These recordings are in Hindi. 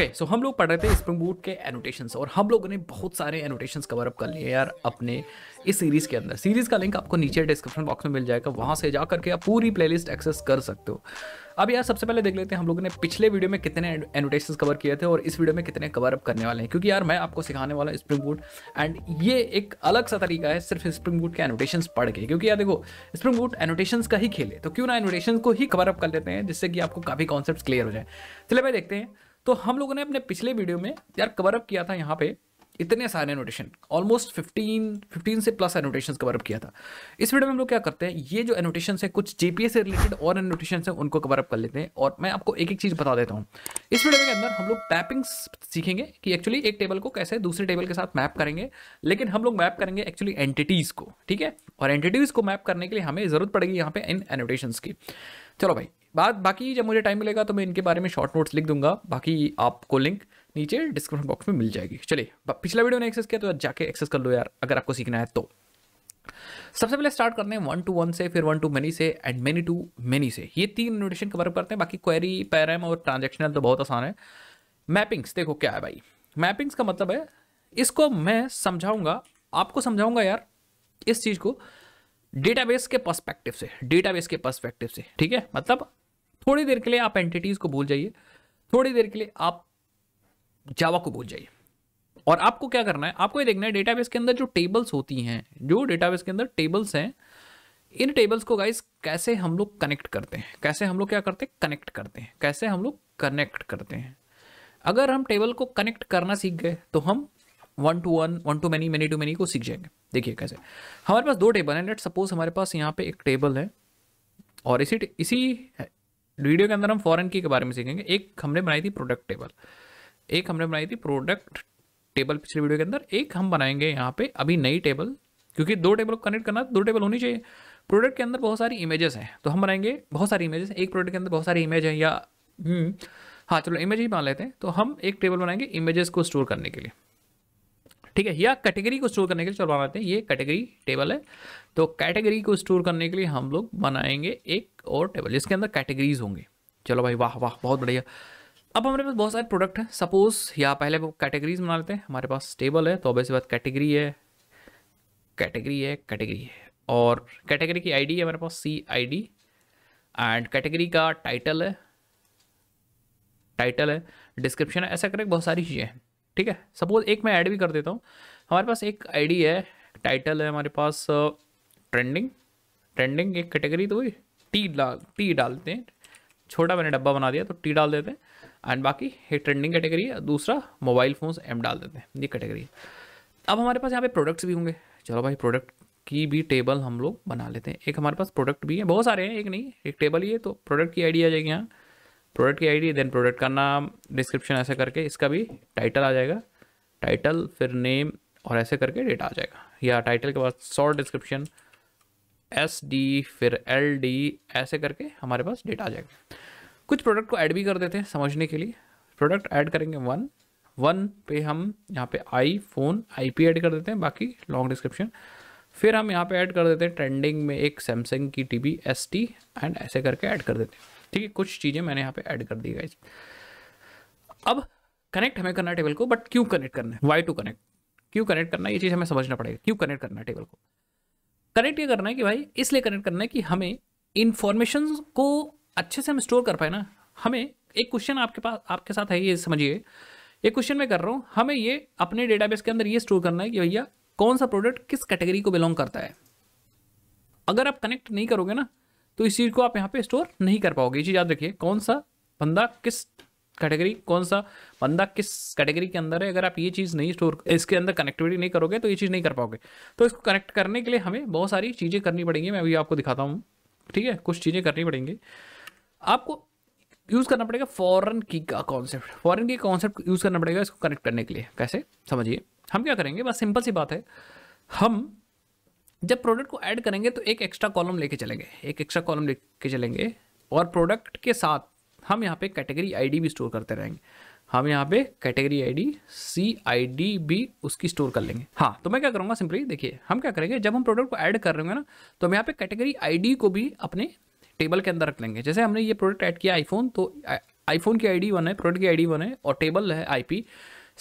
ओके okay, सो so हम लोग पढ़ रहे थे स्प्रिंग बूट के एनोटेशंस और हम लोगों ने बहुत सारे एनोटेशंस कवर अप कर लिए यार अपने इस सीरीज़ के अंदर सीरीज़ का लिंक आपको नीचे डिस्क्रिप्शन बॉक्स में मिल जाएगा वहां से जा करके आप पूरी प्लेलिस्ट एक्सेस कर सकते हो अब यार सबसे पहले देख लेते हैं हम लोगों ने पिछले वीडियो में कितने एनोटेशन कवर किए थे और इस वीडियो में कितने कवर अप करने वाले हैं क्योंकि यार मैं आपको सिखाने वाला स्प्रिंग बूट एंड ये एक अलग सा तरीका है सिर्फ स्प्रिंग बूट के एनोटेशन पढ़ के क्योंकि यार देखो स्प्रिंग बूट एनोटेशन का ही खेले तो क्यों ना एनोटेशन को ही कवर अप कर लेते हैं जिससे कि आपको काफ़ी कॉन्सेप्ट क्लियर हो जाए चले भाई देखते हैं तो हम लोगों ने अपने पिछले वीडियो में यार कवरअप किया था यहाँ पे इतने सारे एनोटेशन ऑलमोस्ट 15 15 से प्लस एनोटेशन कवरअप किया था इस वीडियो में हम लोग क्या करते हैं ये जो एनोटेशन है कुछ जेपीए से रिलेटेड और एनोटेशन है उनको कवरअप कर लेते हैं और मैं आपको एक एक चीज़ बता देता हूँ इस वीडियो के अंदर हम लोग मैपिंग सीखेंगे कि एक्चुअली एक टेबल को कैसे दूसरे टेबल के साथ मैप करेंगे लेकिन हम लोग मैप करेंगे एक्चुअली एंटिटीज़ को ठीक है और एंटिटीज़ को मैप करने के लिए हमें ज़रूरत पड़ेगी यहाँ पे इन एनोटेशन की चलो भाई बाद बाकी जब मुझे टाइम मिलेगा तो मैं इनके बारे में शॉर्ट नोट्स लिख दूंगा बाकी आपको लिंक नीचे डिस्क्रिप्शन बॉक्स में मिल जाएगी चलिए पिछला वीडियो ने एक्सेस किया तो जाके एक्सेस कर लो यार अगर आपको सीखना है तो सबसे पहले स्टार्ट करते हैं वन टू वन से फिर वन टू मेनी से एंड मेनी टू मेनी से ये तीन इन्विटेशन कवर करते हैं बाकी क्वेरी पैराम और ट्रांजेक्शनल तो बहुत आसान है मैपिंग्स देखो क्या है भाई मैपिंग्स का मतलब है इसको मैं समझाऊंगा आपको समझाऊंगा यार इस चीज़ को डेटाबेस के पर्सपेक्टिव से डेटाबेस के पर्सपेक्टिव से ठीक है मतलब थोड़ी देर के लिए आप एंटिटीज़ को भूल जाइए थोड़ी देर के लिए आप जावा को भूल जाइए और आपको क्या करना है आपको ये देखना है डेटाबेस के अंदर जो टेबल्स होती हैं जो डेटाबेस के अंदर टेबल्स हैं इन टेबल्स को गाइस कैसे हम लोग कनेक्ट करते हैं कैसे हम लोग क्या करते हैं कनेक्ट करते हैं कैसे हम लोग कनेक्ट करते हैं अगर हम टेबल को कनेक्ट करना सीख गए तो हम one to one one to many many to many को सीख जाएंगे देखिए कैसे हमारे पास दो टेबल हैं लेट सपोज हमारे पास यहाँ पे एक टेबल है और इसी इसी वीडियो के अंदर हम फॉरेन की के बारे में सीखेंगे एक हमने बनाई थी प्रोडक्ट टेबल एक हमने बनाई थी प्रोडक्ट टेबल पिछले वीडियो के अंदर एक हम बनाएंगे यहाँ पे अभी नई टेबल क्योंकि दो टेबल को कनेक्ट करना दो टेबल होनी चाहिए प्रोडक्ट के अंदर बहुत सारी इमेजेस हैं तो हम बनाएंगे बहुत सारी इमेजेस एक प्रोडक्ट के अंदर बहुत सारी इमेज हैं या हम्म, हाँ चलो इमेज ही मान लेते हैं तो हम एक टेबल बनाएंगे इमेजेस को स्टोर करने के लिए ठीक है या कैटेगरी को स्टोर करने के लिए चलो बनाते हैं ये कैटेगरी टेबल है तो कैटेगरी को स्टोर करने के लिए हम लोग बनाएंगे एक और टेबल जिसके अंदर कैटेगरीज होंगे चलो भाई वाह वाह बहुत बढ़िया अब हमारे पास बहुत सारे प्रोडक्ट हैं सपोज या पहले वो कैटेगरीज बना लेते हैं हमारे पास टेबल है तो अब ऐसी बात कैटेगरी है कैटेगरी है कैटेगरी है और कैटेगरी की आईडी है हमारे पास सी आईडी एंड कैटेगरी का टाइटल है टाइटल है डिस्क्रिप्शन है ऐसा करके बहुत सारी चीज़ें हैं ठीक है सपोज एक मैं ऐड भी कर देता हूँ हमारे पास एक आईडी है टाइटल है हमारे पास ट्रेंडिंग ट्रेंडिंग एक कैटेगरी तो हुई टी डाल टी डालते हैं छोटा मैंने डब्बा बना दिया तो टी डाल देते हैं एंड बाकी एक ट्रेंडिंग कैटेगरी है दूसरा मोबाइल फ़ोन्स एम डाल देते हैं ये कैटेगरी है अब हमारे पास यहाँ पे प्रोडक्ट्स भी होंगे चलो भाई प्रोडक्ट की भी टेबल हम लोग बना लेते हैं एक हमारे पास प्रोडक्ट भी है बहुत सारे हैं एक नहीं एक टेबल ही है तो प्रोडक्ट की आइडिया आ जाएगी यहाँ प्रोडक्ट की आईडी देन प्रोडक्ट का नाम डिस्क्रिप्शन ऐसे करके इसका भी टाइटल आ जाएगा टाइटल फिर नेम और ऐसे करके डेटा आ जाएगा या टाइटल के बाद शॉर्ट डिस्क्रिप्शन एस डी फिर एल डी ऐसे करके हमारे पास डेटा आ जाएगा कुछ प्रोडक्ट को ऐड भी कर देते हैं समझने के लिए प्रोडक्ट ऐड करेंगे वन वन पे हम यहाँ पे iPhone I P add कर देते हैं बाकी लॉन्ग डिस्क्रिप्शन फिर हम यहाँ पे ऐड कर देते हैं ट्रेंडिंग में एक सैमसंग की T B S T and ऐसे करके ऐड कर देते हैं ठीक है कुछ चीज़ें मैंने यहाँ पे ऐड कर दी गाइज अब कनेक्ट हमें करना टेबल को बट क्यों कनेक्ट करना है वाई टू कनेक्ट क्यों कनेक्ट करना है ये चीज़ हमें समझना पड़ेगा क्यों कनेक्ट करना है टेबल को कनेक्ट ये करना है कि भाई इसलिए कनेक्ट करना है कि हमें इन्फॉर्मेशन को अच्छे से हम स्टोर कर पाए ना हमें एक क्वेश्चन आपके पास आपके साथ है ये समझिए एक क्वेश्चन मैं कर रहा हूँ हमें ये अपने डेटाबेस के अंदर ये स्टोर करना है कि भैया कौन सा प्रोडक्ट किस कैटेगरी को बिलोंग करता है अगर आप कनेक्ट नहीं करोगे ना तो इस चीज़ को आप यहाँ पे स्टोर नहीं कर पाओगे ये चीज़ याद रखिए कौन सा बंदा किस कैटेगरी कौन सा बंदा किस कैटेगरी के अंदर है अगर आप ये चीज़ नहीं स्टोर इसके अंदर कनेक्टिविटी नहीं करोगे तो ये चीज़ नहीं कर पाओगे तो इसको कनेक्ट करने के लिए हमें बहुत सारी चीज़ें करनी पड़ेंगी मैं अभी आपको दिखाता हूँ ठीक है कुछ चीज़ें करनी पड़ेंगी आपको यूज़ करना पड़ेगा फॉरन की का कॉन्सेप्ट फॉरन की कॉन्सेप्ट यूज़ करना पड़ेगा इसको कनेक्ट करने के लिए कैसे समझिए हम क्या करेंगे बस सिंपल सी बात है हम जब प्रोडक्ट को ऐड करेंगे तो एक एक्स्ट्रा कॉलम लेके चलेंगे एक एक्स्ट्रा कॉलम लेके चलेंगे और प्रोडक्ट के साथ हम यहाँ पे कैटेगरी आईडी भी स्टोर करते रहेंगे हम यहाँ पे कैटेगरी आईडी सी आईडी भी उसकी स्टोर कर लेंगे हाँ तो मैं क्या करूँगा सिंपली देखिए हम क्या करेंगे जब हम प्रोडक्ट को ऐड कर रहे होंगे ना तो हम यहाँ पे कैटेगरी आईडी को भी अपने टेबल के अंदर रख लेंगे जैसे हमने ये प्रोडक्ट ऐड किया आईफोन तो आईफोन की आईडी वन है प्रोडक्ट की आईडी वन है और टेबल है IP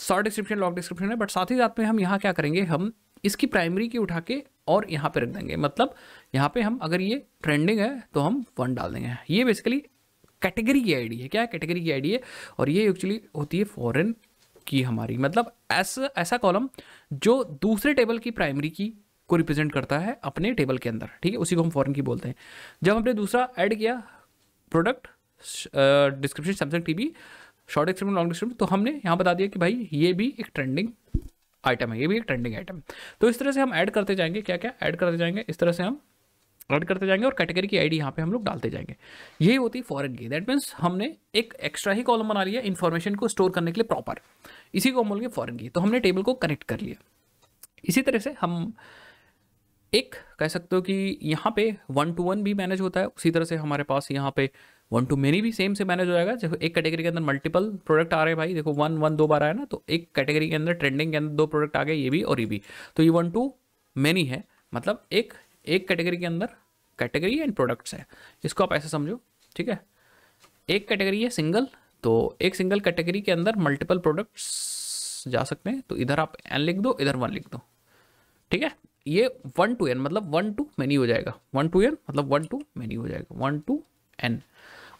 short description long description है बट साथ ही साथ में हम यहाँ क्या करेंगे हम इसकी प्राइमरी की उठा के और यहाँ पे रख देंगे मतलब यहाँ पे हम अगर ये ट्रेंडिंग है तो हम वन डाल देंगे ये बेसिकली कैटेगरी की आईडी है क्या कैटेगरी की आईडी है और ये एक्चुअली होती है फॉरेन की हमारी मतलब ऐसा ऐसा कॉलम जो दूसरे टेबल की प्राइमरी की को रिप्रेजेंट करता है अपने टेबल के अंदर ठीक है उसी को हम फॉरन की बोलते हैं जब हमने दूसरा ऐड किया product description Samsung T short description long description तो हमने यहाँ बता दिया कि भाई ये भी एक ट्रेंडिंग आइटम है ये भी एक ट्रेंडिंग आइटम तो इस तरह से हम ऐड करते जाएंगे क्या क्या ऐड करते जाएंगे इस तरह से हम ऐड करते जाएंगे और कैटेगरी की आईडी यहाँ पे हम लोग डालते जाएंगे यही होती है फॉरन की दैट मीन्स हमने एक एक्स्ट्रा ही कॉलम बना लिया इन्फॉर्मेशन को स्टोर करने के लिए प्रॉपर इसी को हम बोलेंगे फॉरन की तो हमने टेबल को कनेक्ट कर लिया इसी तरह से हम एक कह सकते हो कि यहाँ पे वन टू वन भी मैनेज होता है उसी तरह से हमारे पास यहाँ पे वन टू मेनी भी सेम से मैनेज हो जाएगा देखो एक कैटेगरी के अंदर मल्टीपल प्रोडक्ट आ रहे हैं भाई देखो वन वन दो बार आया ना तो एक कैटेगरी के अंदर ट्रेंडिंग के अंदर दो प्रोडक्ट आ गए ये भी और ये भी तो ये वन टू मेनी है मतलब एक एक कैटेगरी के अंदर कैटेगरी एंड प्रोडक्ट्स है इसको आप ऐसे समझो ठीक है एक कैटेगरी है सिंगल तो एक सिंगल कैटेगरी के अंदर मल्टीपल प्रोडक्ट्स जा सकते हैं तो इधर आप एन लिख दो इधर वन लिख दो ठीक है ये वन टू एन मतलब वन टू मेनी हो जाएगा वन टू एन मतलब वन टू मेनी हो जाएगा वन टू एन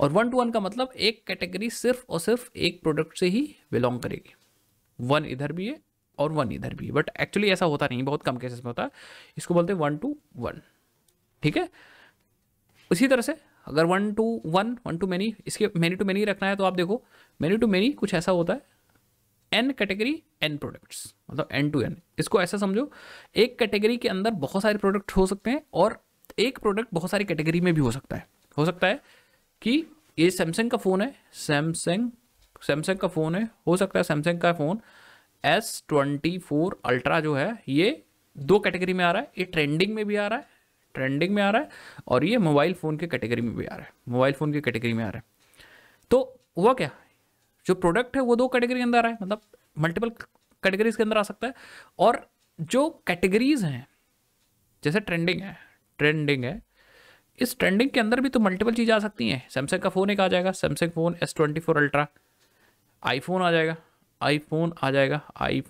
और वन टू वन का मतलब एक कैटेगरी सिर्फ और सिर्फ एक प्रोडक्ट से ही बिलोंग करेगी वन इधर भी है और वन इधर भी है बट एक्चुअली ऐसा होता नहीं बहुत कम केसेस में होता है इसको बोलते हैं वन टू वन ठीक है उसी तरह से अगर one to one one to many इसके मैनी टू मैनी रखना है तो आप देखो मैनी टू मैनी कुछ ऐसा होता है एन कैटेगरी एन प्रोडक्ट्स मतलब एन टू एन इसको ऐसा समझो एक कैटेगरी के अंदर बहुत सारे प्रोडक्ट हो सकते हैं और एक प्रोडक्ट बहुत सारी कैटेगरी में भी हो सकता है हो सकता है कि ये सैमसंग का फ़ोन है सैमसंग सैमसंग का फ़ोन है हो सकता है सैमसंग का phone S twenty four ultra जो है ये दो कैटेगरी में आ रहा है ये ट्रेंडिंग में भी आ रहा है ट्रेंडिंग में आ रहा है और ये मोबाइल फ़ोन के कैटेगरी में भी आ रहा है मोबाइल फ़ोन की कैटेगरी में आ रहा है तो हुआ क्या जो प्रोडक्ट है वो दो कैटेगरी के अंदर आ रहा है मतलब मल्टीपल कैटेगरीज के अंदर आ सकता है और जो कैटेगरीज हैं जैसे ट्रेंडिंग है ट्रेंडिंग है इस ट्रेंडिंग के अंदर भी तो मल्टीपल चीज़ आ सकती हैं सैमसंग का फ़ोन एक आ जाएगा Samsung phone S twenty four ultra phone आ जाएगा फोन आ जाएगा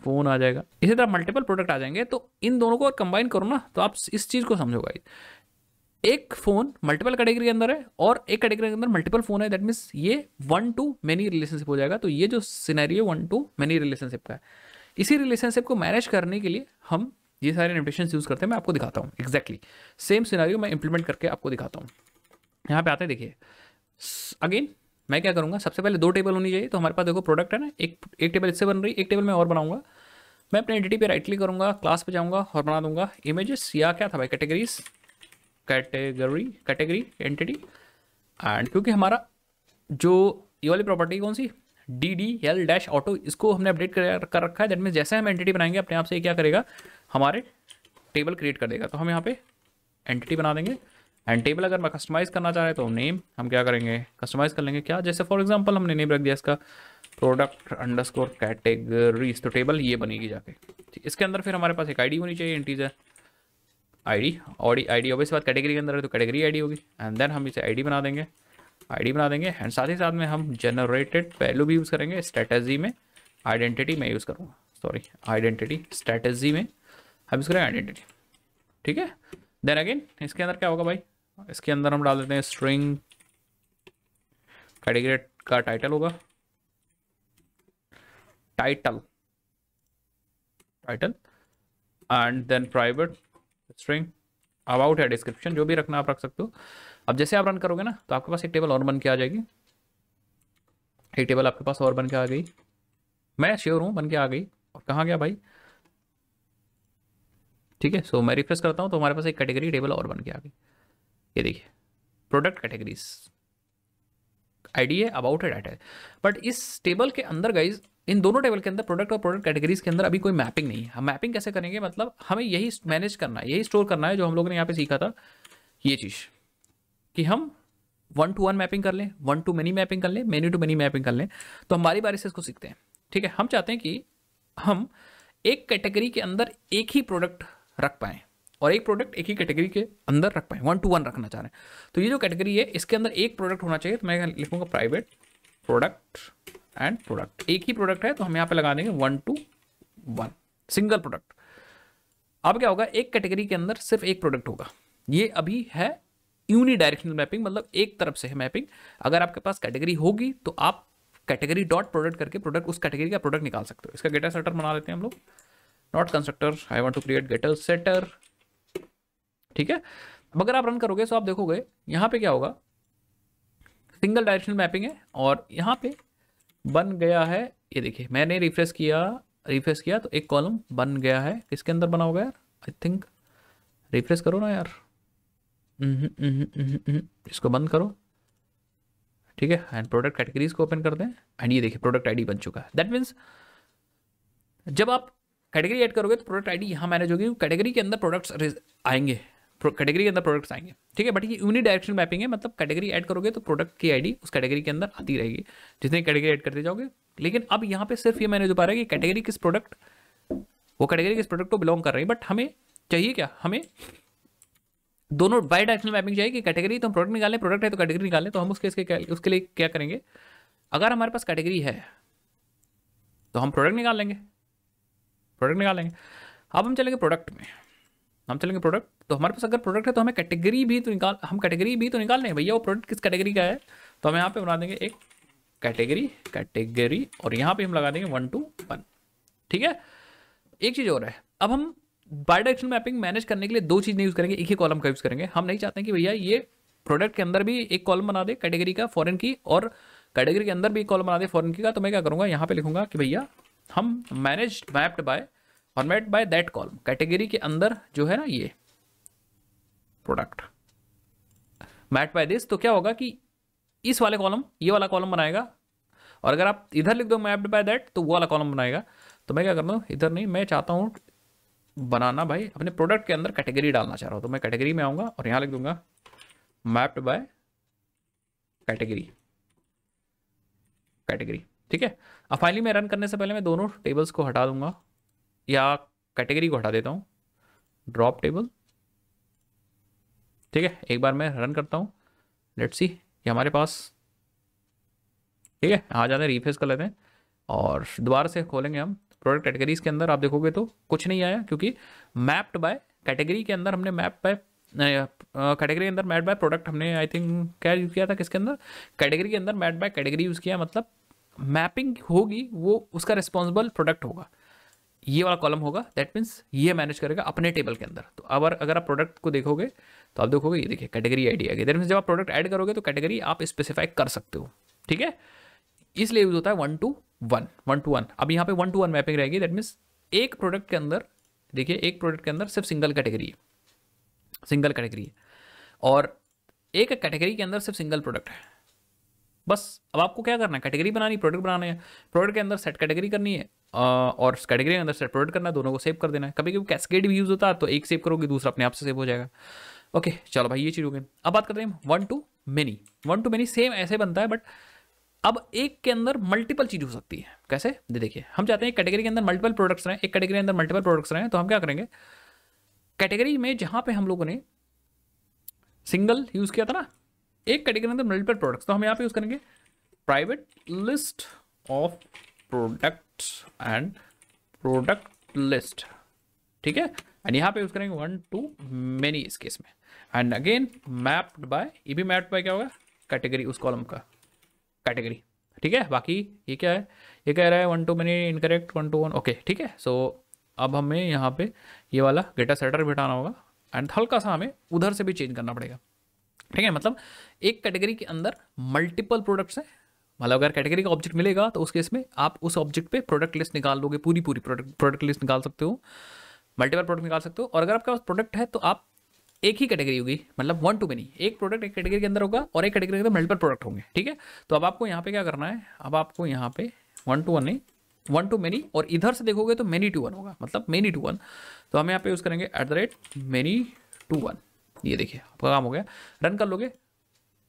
फोन आ जाएगा इसी तरह मल्टीपल प्रोडक्ट आ जाएंगे तो इन दोनों को कंबाइन करो ना तो आप इस चीज़ को समझो एक फ़ोन मल्टीपल कैटेगरी के अंदर है और एक कैटेगरी के अंदर मल्टीपल फ़ोन है दैट मीन्स ये वन टू मैनी रिलेशनशिप हो जाएगा तो ये जो scenario one to many relationship का है इसी रिलेशनशिप को मैनेज करने के लिए हम ये सारे नोटेशन यूज़ करते हैं मैं आपको दिखाता हूँ एक्जैक्टली सेम सिनारी मैं इंप्लीमेंट करके आपको दिखाता हूँ यहाँ पे आते हैं देखिए अगेन मैं क्या करूँगा सबसे पहले दो टेबल होनी चाहिए तो हमारे पास देखो प्रोडक्ट है ना एक एक टेबल इससे बन रही एक टेबल मैं और बनाऊंगा मैं अपने एंटिटी पे राइट क्लिक करूँगा क्लास पे जाऊँगा और बना दूंगा इमेजेस या क्या था भाई categories category category entity and क्योंकि हमारा जो ये वाली प्रॉपर्टी कौन सी D D L dash auto इसको हमने अपडेट कर रखा है दैट मीन जैसे हम एंटिटी बनाएंगे अपने आप से क्या करेगा हमारे टेबल क्रिएट कर देगा तो हम यहाँ पे एंटिटी बना देंगे एंड टेबल अगर मैं कस्टमाइज़ करना चाह रहे तो नेम हम क्या करेंगे कस्टमाइज़ कर लेंगे क्या जैसे फॉर एग्जांपल हमने नेम रख दिया इसका प्रोडक्ट अंडर स्कोर कैटेगरीज तो टेबल ये बनेगी जाके ठीक इसके अंदर फिर हमारे पास एक आईडी होनी चाहिए इंटीजर आईडी और आईडी ऑब्वियस बात कैटेगरी के अंदर है तो कैटेगरी आई होगी एंड देन हम इसे आई बना देंगे आई बना देंगे एंड साथ ही साथ में हम जनरेटेड पहलू भी यूज़ करेंगे स्ट्रेटेजी में आइडेंटिटी में यूज़ करूँगा सॉरी आइडेंटिटी स्ट्रेटेजी में अब इसको आइडेंटिटी ठीक है देन अगेन इसके अंदर क्या होगा भाई इसके अंदर हम डाल देते हैं स्ट्रिंग कैटेगरी का टाइटल होगा title title and then private string about है डिस्क्रिप्शन जो भी रखना आप रख सकते हो अब जैसे आप रन करोगे ना तो आपके पास एक टेबल और बन के आ जाएगी एक टेबल आपके पास और बन के आ गई मैं श्योर हूँ बन के आ गई और कहाँ गया भाई ठीक है सो मैं रिफ्रेश करता हूँ तो हमारे पास एक कैटेगरी टेबल और बन के आ गई ये देखिए प्रोडक्ट कैटेगरीज आईडी है अबाउट है डाटा बट इस टेबल के अंदर गाइज इन दोनों टेबल के अंदर प्रोडक्ट और प्रोडक्ट कैटेगरीज के अंदर अभी कोई मैपिंग नहीं है हम मैपिंग कैसे करेंगे मतलब हमें यही मैनेज करना है यही स्टोर करना है जो हम लोगों ने यहाँ पे सीखा था ये चीज़ कि हम वन टू वन मैपिंग कर लें वन टू मेनी मैपिंग कर लें मेनी टू मेनी मैपिंग कर लें तो हम बारी बारी से इसको सीखते हैं ठीक है हम चाहते हैं कि हम एक कैटेगरी के अंदर एक ही प्रोडक्ट रख पाएँ और एक प्रोडक्ट एक ही कैटेगरी के अंदर रख पाएँ वन टू वन रखना चाह रहे हैं तो ये जो कैटेगरी है इसके अंदर एक प्रोडक्ट होना चाहिए तो मैं लिखूँगा प्राइवेट प्रोडक्ट एंड प्रोडक्ट एक ही प्रोडक्ट है तो हम यहाँ पे लगा देंगे one to one single product अब क्या होगा एक कैटेगरी के अंदर सिर्फ एक प्रोडक्ट होगा ये अभी है यूनी डायरेक्शनल मैपिंग मतलब एक तरफ से है मैपिंग अगर आपके पास कैटेगरी होगी तो आप कैटेगरी डॉट प्रोडक्ट करके प्रोडक्ट उस कैटेगरी का प्रोडक्ट निकाल सकते हो इसका गेटा सेटर बना लेते हैं हम लोग not constructor I want to create getter setter ठीक है अब अगर आप रन करोगे तो आप देखोगे यहाँ पे क्या होगा सिंगल डायरेक्शनल मैपिंग है और यहाँ पे बन गया है ये देखिए मैंने रिफ्रेश किया रिफ्रेश किया तो एक कॉलम बन गया है किसके अंदर बना होगा यार आई थिंक रिफ्रेश करो ना यार हम्म, हम्म, हम्म, इसको बंद करो ठीक है एंड प्रोडक्ट कैटेगरीज को ओपन कर दें एंड ये देखिए प्रोडक्ट आईडी बन चुका है दैट मीन्स जब आप कैटेगरी ऐड करोगे तो प्रोडक्ट आईडी यहाँ मैनेज होगी कैटेगरी के अंदर प्रोडक्ट्स आएंगे कैटेगरी के अंदर प्रोडक्ट्स आएंगे ठीक है बट ये यूनिट डायरेक्शन मैपिंग है मतलब कैटेगरी ऐड करोगे तो प्रोडक्ट की आईडी उस कैटेगरी के अंदर आती रहेगी जितनी कैटेगरी ऐड करते जाओगे लेकिन अब यहाँ पे सिर्फ ये मैनेज हो पा रहा है कि कैटेगरी किस प्रोडक्ट वो कैटेगरी किस प्रोडक्ट को बिलोंग कर रही है बट हमें चाहिए क्या हमें दोनों बाई डायरेक्शनल मैपिंग चाहिए कि कैटेगरी तो हम प्रोडक्ट निकालें प्रोडक्ट है तो कैटेगरी निकालें तो हम उसके इसके उसके लिए क्या करेंगे अगर हमारे पास कैटेगरी है तो हम प्रोडक्ट निकाल लेंगे प्रोडक्ट निकालेंगे अब हम चलेंगे प्रोडक्ट में हम चलेंगे प्रोडक्ट तो हमारे पास अगर प्रोडक्ट है तो हमें कैटेगरी भी तो निकाल हम कैटेगरी भी तो निकाल लेंगे भैया वो प्रोडक्ट किस कैटेगरी का है तो हम यहाँ पे बना देंगे एक कैटेगरी कैटेगरी और यहाँ पे हम लगा देंगे वन टू वन ठीक है एक चीज़ और है अब हम बायो डायरेक्शनल मैपिंग मैनेज करने के लिए दो चीज़ नहीं यूज़ करेंगे एक ही कॉलम का यूज़ करेंगे हम नहीं चाहते कि भैया ये प्रोडक्ट के अंदर भी एक कॉलम बना दे कैटेगरी का फॉरन की और कैटेगरी के अंदर भी एक कॉलम बना दे फॉरन की का तो मैं क्या करूँगा यहाँ पे लिखूंगा कि भैया हम manage mapped by format by that column category के अंदर जो है ना ये प्रोडक्ट मैप्ड बाय दिस तो क्या होगा कि इस वाले कॉलम ये वाला कॉलम बनाएगा और अगर आप इधर लिख दो मैप्ड बाय दैट तो वो वाला कॉलम बनाएगा तो मैं क्या करता हूँ इधर नहीं मैं चाहता हूँ बनाना भाई अपने प्रोडक्ट के अंदर कैटेगरी डालना चाह रहा हूँ तो मैं कैटेगरी में आऊँगा और यहाँ लिख दूंगा मैप्ड बाय कैटेगरी कैटेगरी ठीक है अब फाइनली मैं रन करने से पहले मैं दोनों टेबल्स को हटा दूंगा या कैटेगरी को हटा देता हूँ ड्रॉप टेबल ठीक है एक बार मैं रन करता हूँ लेट सी ये हमारे पास ठीक है आ जाते हैं रीफेस कर लेते हैं और दोबारा से खोलेंगे हम प्रोडक्ट कैटेगरीज के अंदर आप देखोगे तो कुछ नहीं आया क्योंकि मैप्ड बाय कैटेगरी के अंदर हमने मैप बाय कैटेगरी के अंदर मैप बाय प्रोडक्ट हमने आई थिंक क्या यूज़ किया था किसके अंदर कैटेगरी के अंदर मैप बाय कैटेगरी यूज़ किया मतलब मैपिंग होगी वो उसका रिस्पॉन्सिबल प्रोडक्ट होगा ये वाला कॉलम होगा दैट मीन्स ये मैनेज करेगा अपने टेबल के अंदर तो अब अगर आप प्रोडक्ट को देखोगे तो आप देखोगे ये देखिए कैटेगरी आईडी आ गई दैट मीन्स जब आप प्रोडक्ट ऐड करोगे तो कैटेगरी आप स्पेसिफाई कर सकते हो ठीक है इसलिए यूज होता है one to one one to one अब यहाँ पे वन टू वन मैपिंग रहेगी दैट मीन्स एक प्रोडक्ट के अंदर देखिए एक प्रोडक्ट के अंदर सिर्फ सिंगल कैटेगरी है सिंगल कैटेगरी है और एक कैटेगरी के अंदर सिर्फ सिंगल प्रोडक्ट है बस अब आपको क्या करना है कैटेगरी बनानी प्रोडक्ट बनाना है प्रोडक्ट के अंदर सेट कैटेगरी करनी है और कैटेगरी के अंदर सेट प्रोडक्ट करना है दोनों को सेव कर देना है कभी कभी कैसकेट भी यूज़ होता है तो एक सेव करोगे दूसरा अपने आप से सेव हो जाएगा ओके चलो भाई ये चीज़ हो गई अब बात करते हैं one to many one to many same ऐसे बनता है बट अब एक के अंदर मल्टीपल चीज़ हो सकती है कैसे दे देखिए हम चाहते हैं कैटेगरी के अंदर मल्टीपल प्रोडक्ट्स रहें एक कैटेगरी के अंदर मल्टीपल प्रोडक्ट्स रहें तो हम क्या करेंगे कैटेगरी में जहाँ पे हम लोगों ने सिंगल यूज़ किया था ना एक कैटेगरी अंदर मल्टीपल प्रोडक्ट्स तो हम यहाँ पे यूज करेंगे private list of product and product list ठीक है एंड यहाँ पे यूज करेंगे वन टू मेनी इस केस में एंड अगेन मैप्ड बाय ये भी मैप्ड बाय क्या होगा कैटेगरी उस कॉलम का कैटेगरी ठीक है बाकी ये क्या है ये कह रहा है one to many incorrect one to one okay ठीक है सो अब हमें यहाँ पे ये वाला डेटा सेटर बिठाना होगा एंड हल्का सा हमें उधर से भी चेंज करना पड़ेगा ठीक है मतलब एक कैटेगरी के अंदर मल्टीपल प्रोडक्ट्स हैं मतलब अगर कैटेगरी का ऑब्जेक्ट मिलेगा तो उस केस में आप उस ऑब्जेक्ट पे प्रोडक्ट लिस्ट निकाल लोगे पूरी पूरी प्रोडक्ट प्रोडक्ट लिस्ट निकाल सकते हो मल्टीपल प्रोडक्ट निकाल सकते हो और अगर आपके पास प्रोडक्ट है तो आप एक ही कैटेगरी होगी मतलब वन टू मेनी एक प्रोडक्ट एक कैटेगरी के अंदर होगा और एक कैटेगरी के अंदर मल्टीपल प्रोडक्ट होंगे ठीक है तो अब आपको यहाँ पे क्या करना है अब आपको यहाँ पे वन टू वन नहीं वन टू मेनी और इधर से देखोगे तो मेनी टू वन होगा मतलब मेनी टू वन तो हम यहाँ पे यूज़ करेंगे at the rate many to one ये देखिए आपका काम हो गया रन कर लोगे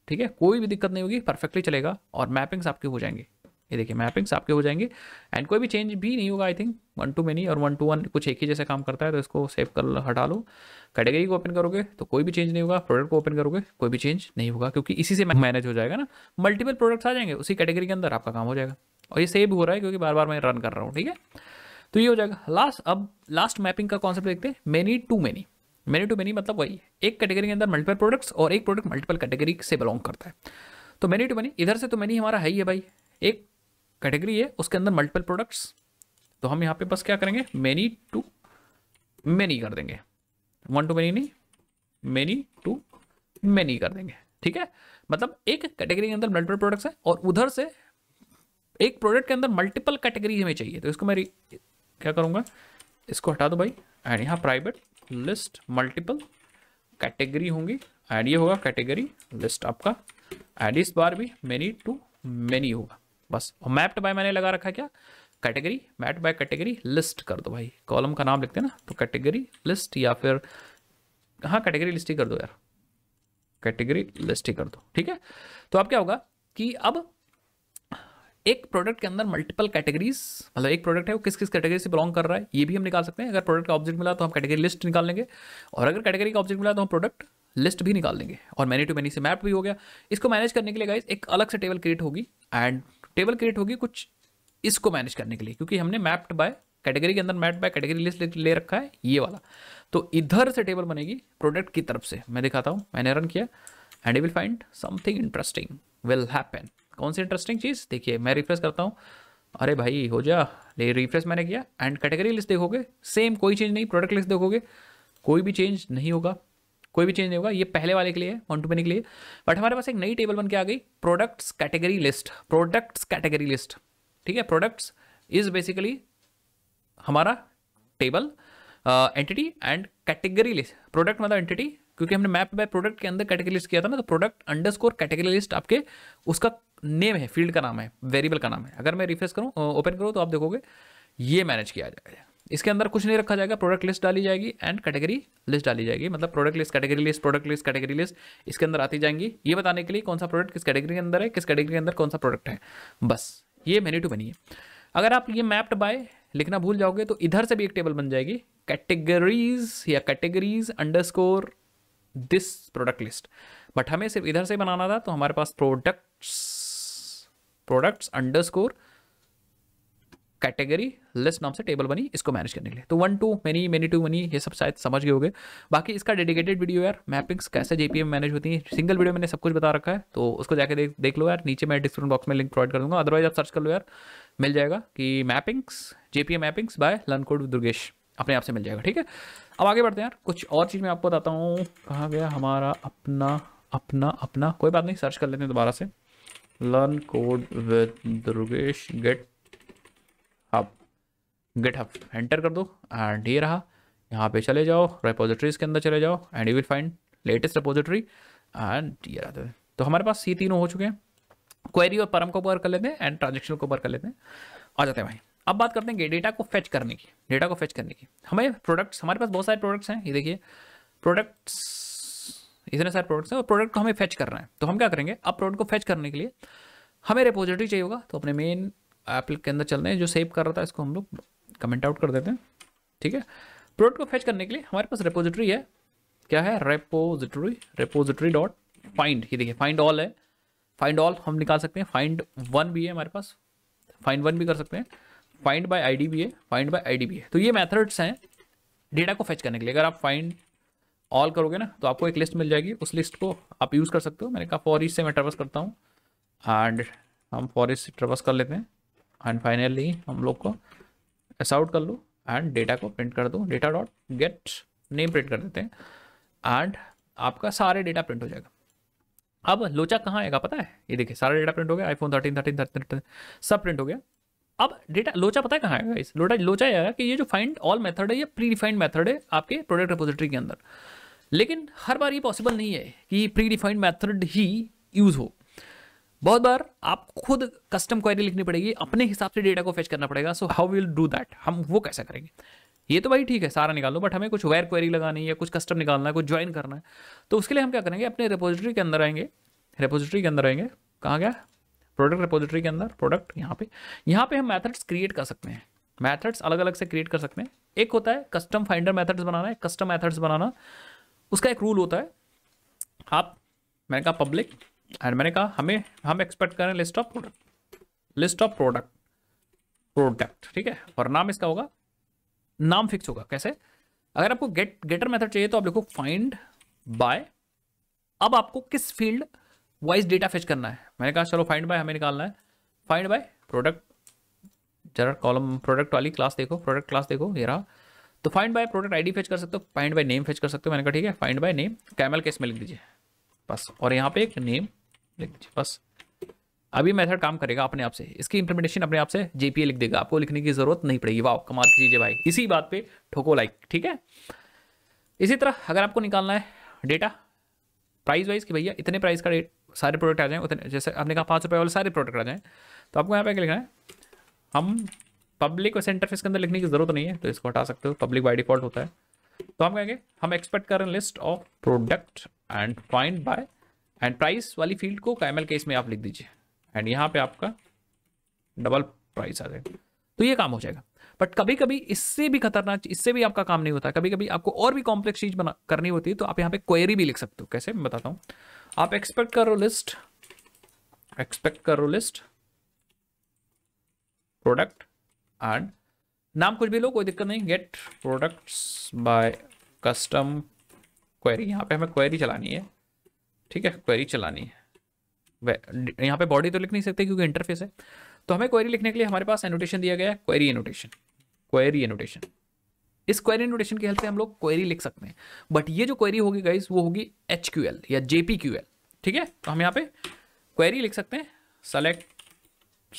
ठीक है कोई भी दिक्कत नहीं होगी परफेक्टली चलेगा और मैपिंग्स आपके हो जाएंगे ये देखिए मैपिंग्स आपके हो जाएंगे एंड कोई भी चेंज भी नहीं होगा I think one to many और वन टू वन कुछ एक ही जैसे काम करता है तो इसको सेव कर हटा लो कैटेगरी को ओपन करोगे तो कोई भी चेंज नहीं होगा प्रोडक्ट को ओपन करोगे कोई भी चेंज नहीं होगा क्योंकि इसी से मैनेज हो जाएगा ना मल्टीपल प्रोडक्ट्स आ जाएंगे उसी कैटेगरी के अंदर आपका काम हो जाएगा और ये सेव हो रहा है क्योंकि बार बार मैं रन कर रहा हूँ ठीक है तो ये हो जाएगा लास्ट अब लास्ट मैपिंग का कॉन्सेप्ट देखते हैं many to many many to many मतलब वही एक कैटेगरी के अंदर मल्टीपल प्रोडक्ट्स और एक प्रोडक्ट मल्टीपल कैटेगरी से बिलोंग करता है तो मेनी टू मनी इधर से तो मनी हमारा है ही है भाई एक कैटेगरी है उसके अंदर मल्टीपल प्रोडक्ट्स तो हम यहाँ पे बस क्या करेंगे मेनी टू मेनी कर देंगे वन टू मेनी नहीं मेनी टू मेनी कर देंगे ठीक है मतलब एक कैटेगरी के अंदर मल्टीपल प्रोडक्ट्स हैं और उधर से एक प्रोडक्ट के अंदर मल्टीपल कैटेगरी हमें चाहिए तो इसको मैं क्या करूँगा इसको हटा दो भाई एंड यहाँ प्राइवेट लिस्ट मल्टीपल कैटेगरी होंगी एड ये होगा कैटेगरी लिस्ट आपका एड इस बार भी मेनी टू मेनी होगा बस और मैप्ड बाय मैंने लगा रखा क्या category mapped by category list कर दो भाई कॉलम का नाम लिखते हैं ना तो कैटेगरी लिस्ट या फिर हाँ कैटेगरी लिस्ट ही कर दो यार कैटेगरी लिस्ट ही कर दो ठीक है तो अब क्या होगा कि अब एक प्रोडक्ट के अंदर मल्टीपल कैटेगरीज मतलब एक प्रोडक्ट है वो किस किस कैटेगरी से बिलोंग कर रहा है ये भी हम निकाल सकते हैं अगर प्रोडक्ट का ऑब्जेक्ट मिला तो हम कैटेगरी लिस्ट निकाल लेंगे और अगर कैटेगरी का ऑब्जेक्ट मिला तो हम प्रोडक्ट लिस्ट भी निकाल लेंगे और मैनी टू मैनी से मैप भी हो गया इसको मैनेज करने के लिए गाइज एक अलग से टेबल क्रिएट होगी एंड टेबल क्रिएट होगी कुछ इसको मैनेज करने के लिए क्योंकि हमने मैप्ड बाय कैटेगरी के अंदर मैट बाय कैटेगरी लिस्ट ले रखा है ये वाला तो इधर से टेबल बनेगी प्रोडक्ट की तरफ से मैं दिखाता हूँ मैंने रन किया and you will find something interesting will happen कौन सी इंटरेस्टिंग चीज़ देखिए मैं रिफ्रेश करता हूँ अरे भाई हो जा ले रिफ्रेश मैंने किया एंड कैटेगरी लिस्ट देखोगे सेम कोई चेंज नहीं प्रोडक्ट लिस्ट देखोगे कोई भी चेंज नहीं होगा कोई भी चेंज नहीं होगा ये पहले वाले के लिए है वन टू मेनी के लिए बट हमारे पास एक नई टेबल बन के आ गई products category list products category list ठीक है प्रोडक्ट्स इज बेसिकली हमारा table entity and category list product मतलब एंटिटी क्योंकि हमने मैप बाय प्रोडक्ट के अंदर कैटेगरी लिस्ट किया था ना तो product underscore category list आपके उसका नेम है फील्ड का नाम है वेरिएबल का नाम है अगर मैं रिफ्रेश करूँ ओपन करूँ तो आप देखोगे ये मैनेज किया जाएगा इसके अंदर कुछ नहीं रखा जाएगा प्रोडक्ट लिस्ट डाली जाएगी एंड कैटेगरी लिस्ट डाली जाएगी मतलब product list category list product list category list इसके अंदर आती जाएंगी ये बताने के लिए कौन सा प्रोडक्ट किस कैटेगरी के अंदर है किस कैटेगरी के अंदर कौन सा प्रोडक्ट है बस ये मेनी टू बनी है अगर आप ये मैप्ड बाय लिखना भूल जाओगे तो इधर से भी एक टेबल बन जाएगी कैटेगरीज या categories under this product list but हमें सिर्फ इधर से बनाना था तो हमारे पास products products underscore category list नाम से टेबल बनी इसको मैनेज करने के लिए तो one to many many to many ये सब शायद समझ गए होंगे बाकी इसका डेडिकेटेड वीडियो यार मैपिंग्स कैसे जेपीएम मैनेज होती है सिंगल वीडियो मैंने सब कुछ बता रखा है तो उसको जाके देख देख लो यार नीचे मैं डिस्क्रिप्शन बॉक्स में लिंक प्रोवाइड कर दूंगा अदरवाइज आप सर्च कर लो यार मिल जाएगा कि mappings JPA mappings by learn code Durgesh अपने आप से मिल जाएगा ठीक है अब आगे बढ़ते हैं यार कुछ और चीज़ मैं आपको बताता हूँ कहाँ गया हमारा अपना अपना अपना कोई बात नहीं सर्च कर लेते हैं दोबारा से learn code with Durgesh get hub enter कर दो and ये रहा यहाँ पे चले जाओ रेपोजिट्रीज के अंदर चले जाओ and you will find latest repository and ये रहा तो हमारे पास ये तीनों हो चुके हैं क्वेरी और परम को ऊपर कर लेते हैं एंड ट्रांजेक्शन को ऊपर कर लेते हैं आ जाते हैं भाई अब बात करते हैं डेटा को फेच करने की डेटा को फेच करने की हमें प्रोडक्ट्स हमारे पास बहुत सारे प्रोडक्ट्स हैं ये देखिए प्रोडक्ट्स इतने सारे प्रोडक्ट्स हैं और प्रोडक्ट को हमें फैच करना है तो हम क्या करेंगे अब प्रोडक्ट को फैच करने के लिए हमें रिपोजिटरी चाहिए होगा तो अपने मेन ऐप के अंदर चल रहे हैं जो सेव कर रहा था इसको हम लोग कमेंट आउट कर देते हैं ठीक है प्रोडक्ट को फैच करने के लिए हमारे पास रिपोजिटरी है क्या है रेपोजिटरी रेपोजिटरी डॉट फाइंड ये देखिए फाइंड ऑल है फाइंड ऑल हम निकाल सकते हैं फाइंड वन भी है हमारे पास फाइंड वन भी कर सकते हैं फाइंड बाय आईडी भी है फाइंड बाय आईडी भी है तो ये मेथड्स हैं डेटा को फैच करने के लिए अगर आप फाइंड ऑल करोगे ना तो आपको एक लिस्ट मिल जाएगी उस लिस्ट को आप यूज़ कर सकते हो मैंने कहा फॉरिस्ट से मैं ट्रवस करता हूँ एंड हम फॉरिस्ट से ट्रवस कर लेते हैं एंड फाइनली हम लोग को एस आउट कर लो एंड डेटा को प्रिंट कर दो data dot get name print कर देते हैं एंड आपका सारे डेटा प्रिंट हो जाएगा अब लोचा कहाँ आएगा पता है ये देखिए सारा डेटा प्रिंट हो गया आईफोन थर्टीन थर्टीन थर्टीन सब प्रिंट हो गया अब डेटा लोचा पता है कहाँ आएगा इस लोटा लोचा आएगा कि ये जो फाइंड ऑल मेथड है ये प्री डिफाइंड मेथड है आपके प्रोडक्ट रिपोजिटरी के अंदर लेकिन हर बार ये पॉसिबल नहीं है कि प्री डिफाइंड मैथड ही यूज़ हो बहुत बार आप खुद कस्टम क्वेरी लिखनी पड़ेगी अपने हिसाब से डेटा को फेच करना पड़ेगा so how will do that हम वो कैसे करेंगे ये तो भाई ठीक है सारा निकालो बट हमें कुछ वेयर क्वेरी लगानी है कुछ कस्टम निकालना है कुछ ज्वाइन करना है तो उसके लिए हम क्या करेंगे अपने रिपोजिटरी के अंदर आएंगे रिपोजिटरी के अंदर आएंगे कहाँ गया प्रोडक्ट रिपोजिटरी के अंदर प्रोडक्ट यहाँ पे यहाँ पे हम मैथड्स क्रिएट कर सकते हैं मैथड्स अलग अलग से क्रिएट कर सकते हैं एक होता है कस्टम फाइंडर मैथड्स बनाना है कस्टम मैथड्स बनाना उसका एक रूल होता है आप मैंने कहा पब्लिक एंड मैंने कहा हमें हम एक्सपेक्ट करें list of product list of product product ठीक है और नाम इसका होगा नाम फिक्स होगा कैसे अगर आपको गेट गेटर मेथड चाहिए तो आप लिखो फाइंड बाय अब आपको किस फील्ड वाइज डेटा फिच करना है मैंने कहा चलो फाइंड बाय हमें निकालना है फाइंड बाय प्रोडक्ट जरा कॉलम प्रोडक्ट वाली क्लास देखो प्रोडक्ट क्लास देखो ये रहा तो find by product ID fetch कर सकते हो फाइंड बाय नेम फेच कर सकते हो मैंने कहा ठीक है find by name camel case में लिख दीजिए बस और यहाँ पे एक नेम लिख दीजिए बस अभी मेथड काम करेगा अपने आप से इसकी इंप्लीमेंटेशन अपने आप से जेपीए लिख देगा आपको लिखने की जरूरत नहीं पड़ेगी वाह कमाल की चीज़ है भाई इसी बात पे ठोको लाइक ठीक है इसी तरह अगर आपको निकालना है डेटा प्राइस वाइज कि भैया इतने प्राइस का सारे प्रोडक्ट आ जाएँ उतने जैसे आपने कहा पाँच रुपये वाले सारे प्रोडक्ट आ जाएँ तो आपको यहाँ पे क्या लिखना है हम पब्लिक वैसे इंटरफेस के अंदर लिखने की जरूरत नहीं है तो इसको हटा सकते हो पब्लिक बाई डिफॉल्ट होता है तो हम कहेंगे हम एक्सपेक्ट कर रहे हैं list of product and find by and price वाली फील्ड को कैमल केस में आप लिख दीजिए एंड यहाँ पे आपका डबल प्राइस आ जाएगा तो ये काम हो जाएगा बट कभी कभी इससे भी खतरनाक इससे भी आपका काम नहीं होता कभी कभी आपको और भी कॉम्प्लेक्स चीज बना करनी होती है तो आप यहाँ पे क्वेरी भी लिख सकते हो कैसे मैं बताता हूँ आप एक्सपेक्ट करो लिस्ट एक्सपेक्ट करो लिस्ट प्रोडक्ट एंड नाम कुछ भी लो कोई दिक्कत नहीं get products by custom query यहाँ पे हमें क्वेरी चलानी है ठीक है क्वेरी चलानी है यहाँ पे बॉडी तो लिख नहीं सकते क्योंकि इंटरफेस है तो हमें क्वेरी लिखने के लिए हमारे पास एनोटेशन दिया गया है क्वेरी एनोटेशन क्वेरी एनोटेशन इस क्वेरी एनोटेशन की हेल्प से हम लोग क्वेरी लिख सकते हैं बट ये जो क्वेरी होगी गाइज वो होगी एच या जे ठीक है तो हम यहाँ पे क्वेरी लिख सकते हैं सेलेक्ट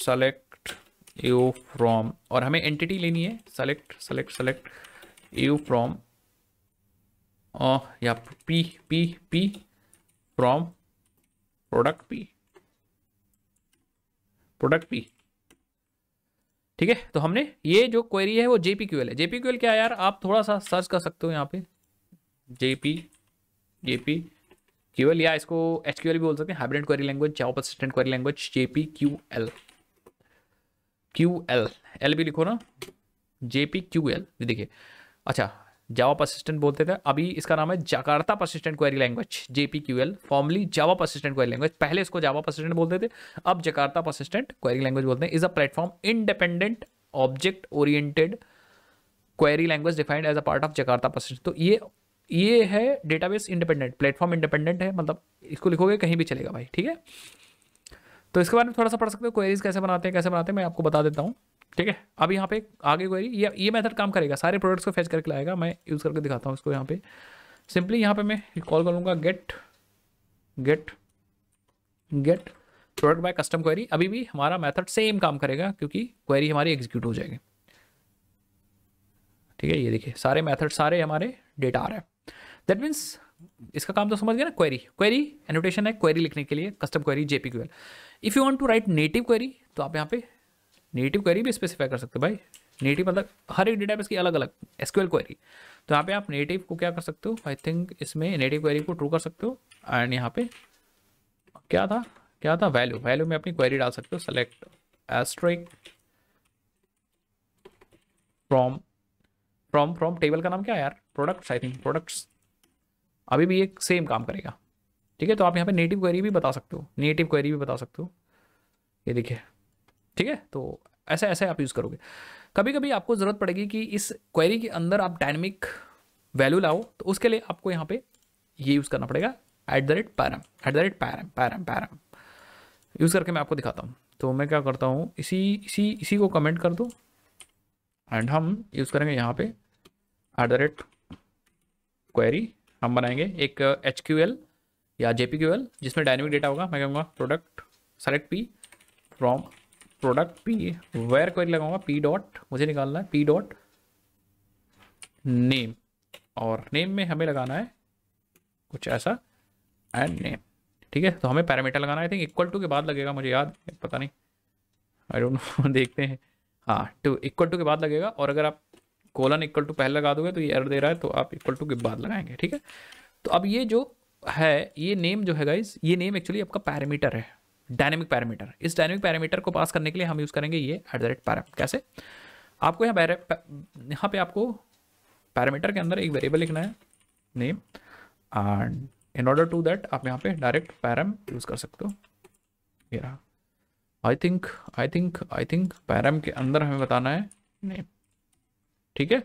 सेलेक्ट एओ फ्रॉम और हमें एंटिटी लेनी है सेलेक्ट सेलेक्ट सेलेक्ट एओ फ्रॉम या P P P from product P product P ठीक है तो हमने ये जो क्वेरी है वो जेपी क्यूएल है जेपी क्यूएल क्या है यार आप थोड़ा सा सर्च कर सकते हो यहाँ पे जेपी जेपी क्यूएल या इसको एच भी बोल सकते हैं hybrid query language job assistant query language JPQL Q L L भी लिखो ना जे पी क्यू एल देखिए अच्छा जावा परसिस्टेंट बोलते थे अभी इसका नाम है Jakarta persistent query language JPQL formally Java persistent query language पहले इसको जावा परसिस्टेंट बोलते थे अब जकार्ता परसिस्टेंट क्वेरी लैंग्वेज बोलते हैं is a platform independent object oriented query language defined as a part of Jakarta persistent तो ये ये है डेटाबेस इंडिपेंडेंट प्लेटफॉर्म इंडिपेंडेंट है मतलब इसको लिखोगे कहीं भी चलेगा भाई ठीक है तो इसके बारे में थोड़ा सा पढ़ सकते हो क्वेरीज कैसे बनाते हैं कैसे बनाते हैं मैं आपको बता देता हूँ ठीक है अब यहाँ पे आगे क्वेरी ये ये मेथड काम करेगा सारे प्रोडक्ट्स को फेच करके लाएगा मैं यूज़ करके दिखाता हूँ इसको यहाँ पे सिंपली यहाँ पे मैं कॉल करूँगा get get get product by custom query अभी भी हमारा मेथड सेम काम करेगा क्योंकि क्वेरी हमारी एग्जीक्यूट हो जाएगी ठीक है ये देखिए सारे मैथड सारे हमारे डेटा आ रहा है दैट मीन्स इसका काम तो समझ गया ना क्वेरी क्वेरी एनोटेशन है क्वेरी लिखने के लिए custom query JP JPQL if you want to write native query तो आप यहाँ पे नेटिव क्वेरी भी स्पेसिफाई कर सकते हो भाई नेटिव मतलब हर एक डेटा की अलग अलग एसक्यूएल क्वेरी तो यहाँ पे आप नेटिव को क्या कर सकते हो आई थिंक इसमें नेटिव क्वेरी को ट्रू कर सकते हो एंड यहाँ पे क्या था क्या था वैल्यू वैल्यू में अपनी क्वेरी डाल सकते हो select asterisk from from from table का नाम क्या यार प्रोडक्ट्स आई थिंक प्रोडक्ट्स अभी भी एक सेम काम करेगा ठीक है तो आप यहाँ पे नेटिव क्वेरी भी बता सकते हो नेटिव क्वेरी भी बता सकते हो ये देखिए ठीक है तो ऐसे ऐसे आप यूज़ करोगे कभी कभी आपको ज़रूरत पड़ेगी कि इस क्वेरी के अंदर आप डायनेमिक वैल्यू लाओ तो उसके लिए आपको यहाँ पे ये यूज़ करना पड़ेगा at the rate param at the rate param param param use करके मैं आपको दिखाता हूँ तो मैं क्या करता हूँ इसी इसी इसी को कमेंट कर दो एंड हम यूज़ करेंगे यहाँ पे एट द रेट क्वेरी हम बनाएंगे एक एच क्यू एल या जे जिसमें डायनेमिक डेटा होगा मैं कहूँगा product select P from product P where query लगाऊंगा पी डॉट मुझे निकालना है पी डॉट नेम और नेम में हमें लगाना है कुछ ऐसा एंड नेम ठीक है तो हमें पैरामीटर लगाना आई थिंक इक्वल टू के बाद लगेगा मुझे याद पता नहीं आई डोंट नो देखते हैं हाँ टू इक्वल टू के बाद लगेगा और अगर आप कोलन इक्वल टू पहले लगा दोगे तो ये एरर दे रहा है तो आप इक्वल टू के बाद लगाएंगे ठीक है तो अब ये जो है ये नेम जो है गाइज ये नेम एक्चुअली आपका पैरामीटर है डायनेमिक पैरामीटर इस डायनेमिक पैरामीटर को पास करने के लिए हम यूज़ करेंगे ये एट द रेट पैरा कैसे आपको यहाँ यहाँ पे आपको पैरामीटर के अंदर एक वेरिएबल लिखना है name and in order to that आप यहाँ पे डायरेक्ट पैरम यूज़ कर सकते हो ये रहा I think I think I think param के अंदर हमें बताना है नेम ठीक है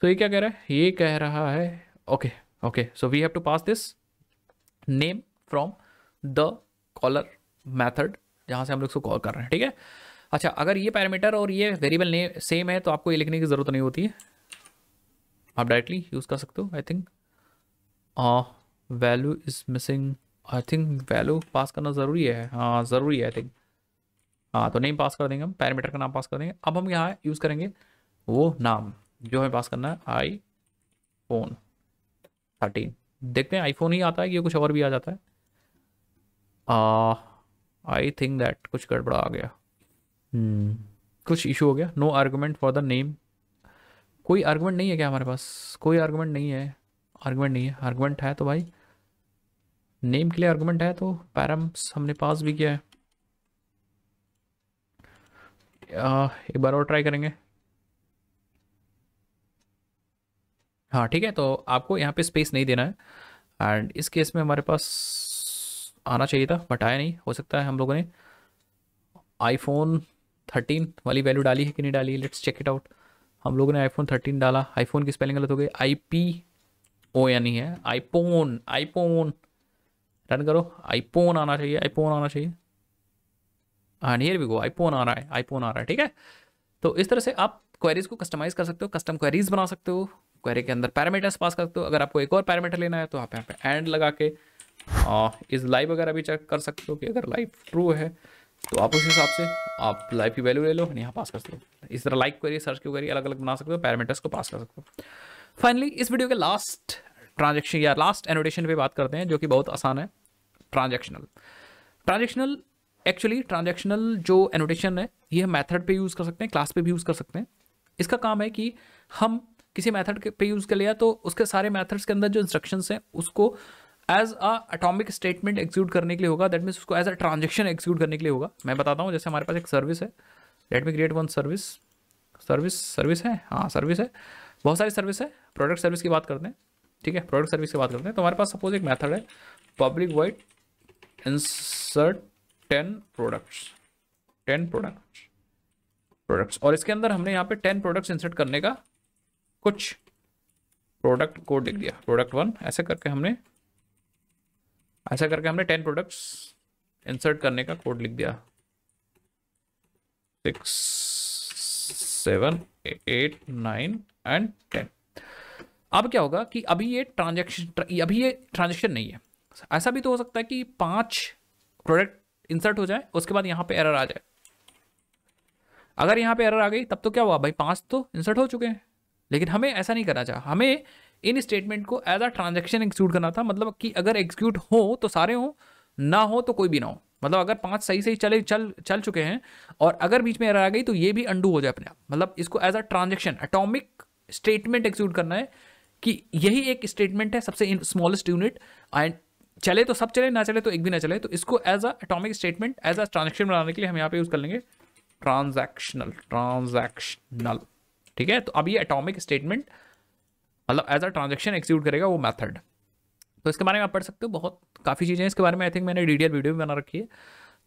तो ये क्या कह रहा है ये कह रहा है okay okay. okay so we have to pass this name from the caller method जहाँ से हम लोग इसको कॉल कर रहे हैं ठीक है अच्छा अगर ये पैरामीटर और ये वेरिएबल नेम सेम है तो आपको ये लिखने की ज़रूरत नहीं होती है आप डायरेक्टली यूज़ कर सकते हो I think value is missing I think value pass करना ज़रूरी है हाँ ज़रूरी है आई थिंक हाँ तो नेम पास कर देंगे हम पैरामीटर का नाम पास कर देंगे अब हम यहाँ यूज़ करेंगे वो नाम जो हमें पास करना है आई फोन थर्टीन देखते हैं आईफोन ही आता है कि कुछ और भी आ जाता है आई थिंक दैट कुछ गड़बड़ा आ गया hmm. कुछ इशू हो गया no argument for the name कोई आर्गूमेंट नहीं है क्या हमारे पास कोई आर्गूमेंट नहीं है आर्गूमेंट नहीं है आर्गूमेंट है तो भाई नेम के लिए आर्गूमेंट है तो पैरम्स हमने पास भी किया है एक बार और ट्राई करेंगे हाँ ठीक है तो आपको यहाँ पे स्पेस नहीं देना है एंड इस केस में हमारे पास आना चाहिए था बट आया नहीं हो सकता है हम लोगों ने आईफोन 13 वाली वैल्यू डाली है कि नहीं डाली लेट्स चेक इट आउट हम लोगों ने आईफोन 13 डाला आईफोन की स्पेलिंग गलत हो गई आई पी ओ यानी है आईफोन आईफोन रन करो आईफोन आना चाहिए आईफोन आना चाहिए हाँ हियर वी गो आईफोन आ रहा है आईफोन आ रहा है ठीक है तो इस तरह से आप क्वेरीज को कस्टमाइज कर सकते हो कस्टम क्वेरीज बना सकते हो क्वेरी के अंदर पैरामीटर्स पास करते हो अगर आपको एक और पैरामीटर लेना है तो आप यहाँ पे एंड लगा के इस लाइव वगैरह भी चेक कर सकते हो कि अगर लाइव ट्रू है तो आप उस हिसाब से आप लाइव की वैल्यू ले लो यहाँ पास कर सकते हो इस तरह लाइक क्वेरी सर्च की वगैरह अलग अलग बना सकते हो पैरामीटर्स को पास कर सकते हो फाइनली इस वीडियो के लास्ट ट्रांजेक्शन या लास्ट एनोटेशन पर बात करते हैं जो कि बहुत आसान है ट्रांजेक्शनल ट्रांजेक्शनल एक्चुअली ट्रांजेक्शनल जो एनोटेशन है ये हम मैथड पर यूज़ कर सकते हैं क्लास पे भी यूज़ कर सकते हैं इसका काम है कि हम किसी मेथड पे यूज़ कर लिया तो उसके सारे मेथड्स के अंदर जो इंस्ट्रक्शन हैं उसको as a atomic statement execute करने के लिए होगा दैट मीन्स उसको एज अ ट्रांजेक्शन एग्जीक्यूट करने के लिए होगा मैं बताता हूँ जैसे हमारे पास एक सर्विस है let me create one service service service है हाँ सर्विस है बहुत सारी सर्विस है प्रोडक्ट सर्विस की बात करते हैं ठीक है प्रोडक्ट सर्विस की बात करते हैं तो हमारे पास सपोज एक मैथड है public void insert ten products ten products products और इसके अंदर हमने यहाँ पे टेन प्रोडक्ट्स इंसर्ट करने का कुछ प्रोडक्ट कोड लिख दिया प्रोडक्ट वन ऐसे करके हमने ऐसा करके हमने टेन प्रोडक्ट्स इंसर्ट करने का कोड लिख दिया six seven eight nine and ten अब क्या होगा कि अभी ये ट्रांजेक्शन अभी ये ट्रांजेक्शन नहीं है ऐसा भी तो हो सकता है कि पांच प्रोडक्ट इंसर्ट हो जाए उसके बाद यहाँ पे एरर आ जाए अगर यहाँ पे एरर आ गई तब तो क्या हुआ भाई पांच तो इंसर्ट हो चुके हैं लेकिन हमें ऐसा नहीं करना चाहिए हमें इन स्टेटमेंट को एज अ ट्रांजेक्शन एक्सक्यूट करना था मतलब कि अगर एक्सक्यूट हो तो सारे हों ना हो तो कोई भी ना हो मतलब अगर पांच सही सही चले चल चल चुके हैं और अगर बीच में एरर आ गई तो ये भी अंडू हो जाए अपने आप मतलब इसको as a transaction atomic statement execute करना है कि यही एक स्टेटमेंट है सबसे स्मॉलेस्ट यूनिट एंड चले तो सब चले ना चले तो एक भी ना चले तो इसको as a atomic statement as a transaction बनाने के लिए हम यहाँ पे यूज़ कर लेंगे ट्रांजैक्शनल ट्रांजैक्शनल ठीक है तो अब ये एटॉमिक स्टेटमेंट मतलब एज अ ट्रांजेक्शन एक्सिक्यूट करेगा वो मैथड तो इसके बारे में आप पढ़ सकते हो बहुत काफ़ी चीज़ें इसके बारे में आई थिंक मैंने डिटेल वीडियो भी बना रखी है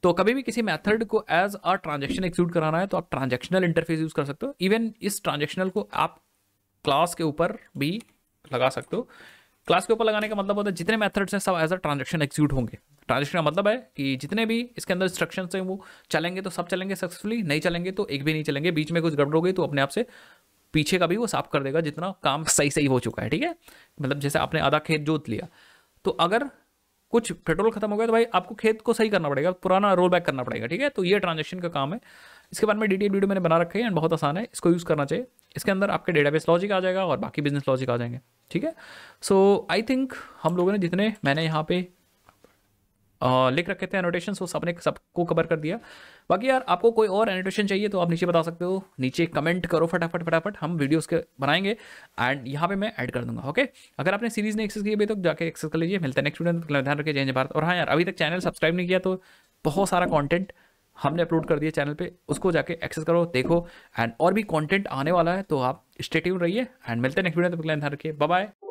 तो कभी भी किसी मेथड को एज अ ट्रांजेक्शन एक्सिक्यूट कराना है तो आप ट्रांजेक्शनल इंटरफेस यूज़ कर सकते हो इवन इस ट्रांजेक्शनल को आप क्लास के ऊपर भी लगा सकते हो क्लास के ऊपर लगाने का मतलब होता है जितने मेथड्स हैं सब एज अ ट्रांजेक्शन एक्सिक्यूट होंगे ट्रांजेक्शन का मतलब है कि जितने भी इसके अंदर इंस्ट्रक्शन हैं वो चलेंगे तो सब चलेंगे सक्सेसफुली नहीं चलेंगे तो एक भी नहीं चलेंगे बीच में कुछ गड़बड़ हो गई तो अपने आप से पीछे का भी वो साफ कर देगा जितना काम सही सही हो चुका है ठीक है मतलब जैसे आपने आधा खेत जोत लिया तो अगर कुछ पेट्रोल खत्म हो गया तो भाई आपको खेत को सही करना पड़ेगा पुराना रोल बैक करना पड़ेगा ठीक है तो ये ट्रांजेक्शन का काम है इसके बारे में डिटेल वीडियो मैंने बना रखी है एंड बहुत आसान है इसको यूज़ करना चाहिए इसके अंदर आपके डेटाबेस लॉजिक आ जाएगा और बाकी बिजनेस लॉजिक आ जाएंगे ठीक है सो आई थिंक हम लोगों ने जितने मैंने यहाँ पे लिख रखे थे एनोटेशन वो सबने सबको कवर कर दिया बाकी यार आपको कोई और एनोटेशन चाहिए तो आप नीचे बता सकते हो नीचे कमेंट करो फटाफट फटाफट हम वीडियोस के बनाएंगे एंड यहाँ पे मैं ऐड कर दूंगा ओके अगर आपने सीरीज ने एक्सेस की अभी तो जाकर एक्सेस कर लीजिए मिलता है नेक्स्ट वीडियो ध्यान रखिए जय जय भारत और हाँ यार अभी तक चैनल सब्सक्राइब नहीं किया तो बहुत सारा कॉन्टेंट हमने अपलोड कर दिया चैनल पर उसको जाके एक्सेस करो देखो एंड और भी कॉन्टेंट आने वाला है तो आप स्टेट्यून रहिए एंड मिलते हैं नेक्स्ट वीडियो तक ध्यान रखिए बाय